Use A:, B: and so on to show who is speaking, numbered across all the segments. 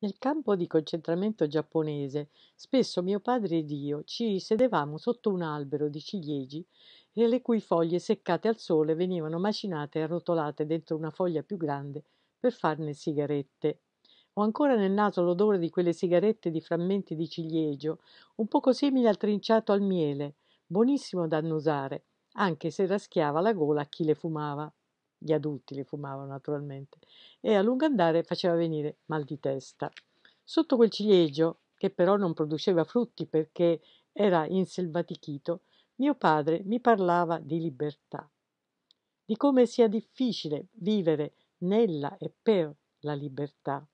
A: Nel campo di concentramento giapponese spesso mio padre ed io ci sedevamo sotto un albero di ciliegi e le cui foglie seccate al sole venivano macinate e arrotolate dentro una foglia più grande per farne sigarette. Ho ancora nel naso l'odore di quelle sigarette di frammenti di ciliegio, un poco simile al trinciato al miele, buonissimo da annusare, anche se raschiava la gola a chi le fumava gli adulti le fumavano naturalmente, e a lungo andare faceva venire mal di testa. Sotto quel ciliegio, che però non produceva frutti perché era inselvatichito, mio padre mi parlava di libertà, di come sia difficile vivere nella e per la libertà.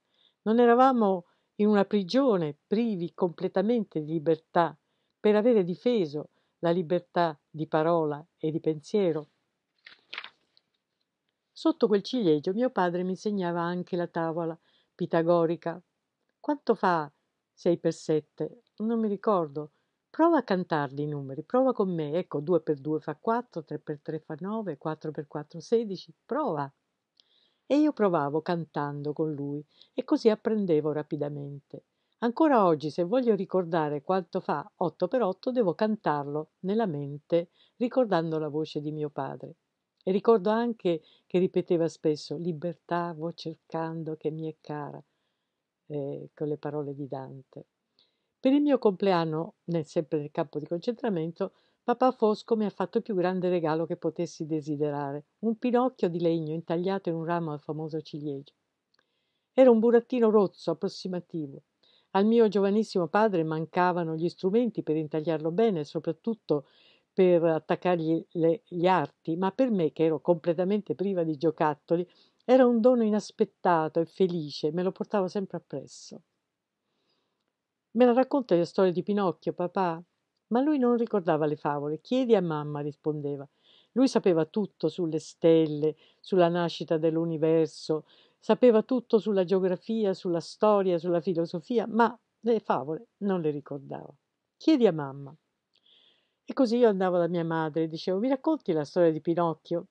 A: Non eravamo in una prigione privi completamente di libertà per avere difeso la libertà di parola e di pensiero, sotto quel ciliegio mio padre mi segnava anche la tavola pitagorica quanto fa sei per sette non mi ricordo prova a cantarli i numeri prova con me ecco due per due fa quattro tre per tre fa nove quattro per quattro sedici prova e io provavo cantando con lui e così apprendevo rapidamente Ancora oggi, se voglio ricordare quanto fa 8 per 8, devo cantarlo nella mente, ricordando la voce di mio padre. E ricordo anche che ripeteva spesso libertà vo cercando che mi è cara, eh, con le parole di Dante. Per il mio compleanno, nel, sempre nel campo di concentramento, papà Fosco mi ha fatto il più grande regalo che potessi desiderare, un pinocchio di legno intagliato in un ramo al famoso ciliegio. Era un burattino rozzo, approssimativo. Al mio giovanissimo padre mancavano gli strumenti per intagliarlo bene e soprattutto per attaccargli le, gli arti, ma per me, che ero completamente priva di giocattoli, era un dono inaspettato e felice, me lo portavo sempre appresso. Me la racconta le storie di Pinocchio, papà? Ma lui non ricordava le favole. Chiedi a mamma, rispondeva. Lui sapeva tutto sulle stelle, sulla nascita dell'universo, sapeva tutto sulla geografia, sulla storia, sulla filosofia, ma le favole non le ricordava. Chiedi a mamma. E così io andavo da mia madre e dicevo: Mi racconti la storia di Pinocchio?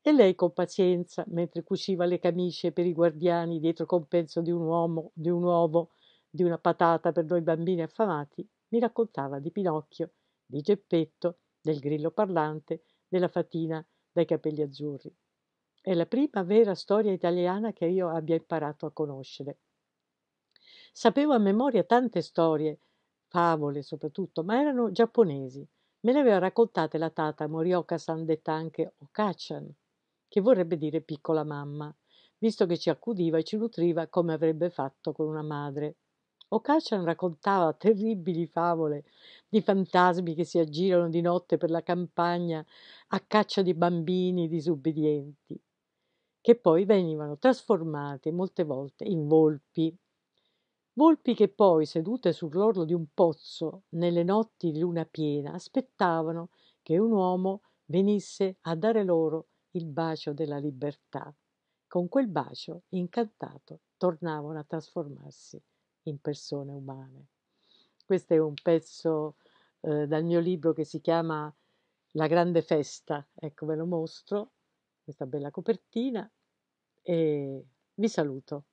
A: E lei, con pazienza, mentre cuciva le camicie per i guardiani dietro compenso di un uomo, di un uovo, di una patata per noi bambini affamati, mi raccontava di Pinocchio, di Geppetto, del grillo parlante, della fatina dai capelli azzurri. È la prima vera storia italiana che io abbia imparato a conoscere. Sapevo a memoria tante storie, favole soprattutto, ma erano giapponesi. Me le aveva raccontate la tata Morioka San detta Sandetanke Okachan, che vorrebbe dire piccola mamma, visto che ci accudiva e ci nutriva come avrebbe fatto con una madre. Okachan raccontava terribili favole di fantasmi che si aggirano di notte per la campagna a caccia di bambini disubbidienti, che poi venivano trasformati molte volte in volpi volpi che poi sedute sull'orlo di un pozzo nelle notti di luna piena aspettavano che un uomo venisse a dare loro il bacio della libertà con quel bacio incantato tornavano a trasformarsi in persone umane. Questo è un pezzo eh, dal mio libro che si chiama La grande festa, ecco ve lo mostro, questa bella copertina e vi saluto.